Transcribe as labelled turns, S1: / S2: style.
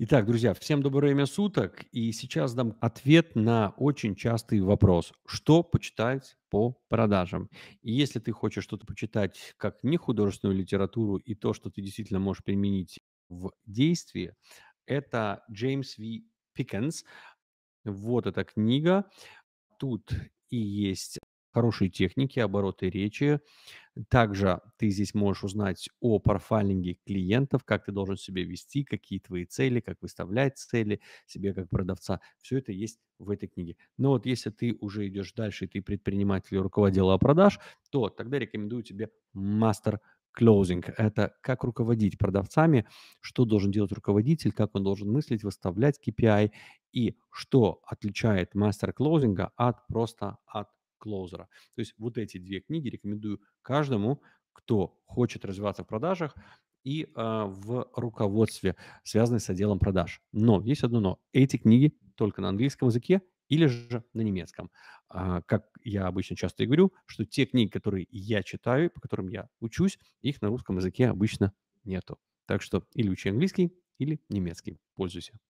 S1: Итак, друзья, всем доброе время суток. И сейчас дам ответ на очень частый вопрос. Что почитать по продажам? И если ты хочешь что-то почитать как не художественную литературу и то, что ты действительно можешь применить в действии, это Джеймс В. Пикенс. Вот эта книга. Тут и есть хорошей техники, обороты речи. Также ты здесь можешь узнать о профайлинге клиентов, как ты должен себя вести, какие твои цели, как выставлять цели себе как продавца. Все это есть в этой книге. Но вот если ты уже идешь дальше, и ты предприниматель, руководила продаж, то тогда рекомендую тебе мастер closing. Это как руководить продавцами, что должен делать руководитель, как он должен мыслить, выставлять KPI и что отличает мастер клоузинга от просто от клоузера. То есть вот эти две книги рекомендую каждому, кто хочет развиваться в продажах и э, в руководстве, связанной с отделом продаж. Но есть одно но. Эти книги только на английском языке или же на немецком. А, как я обычно часто и говорю, что те книги, которые я читаю, по которым я учусь, их на русском языке обычно нету. Так что или учи английский, или немецкий. Пользуйся.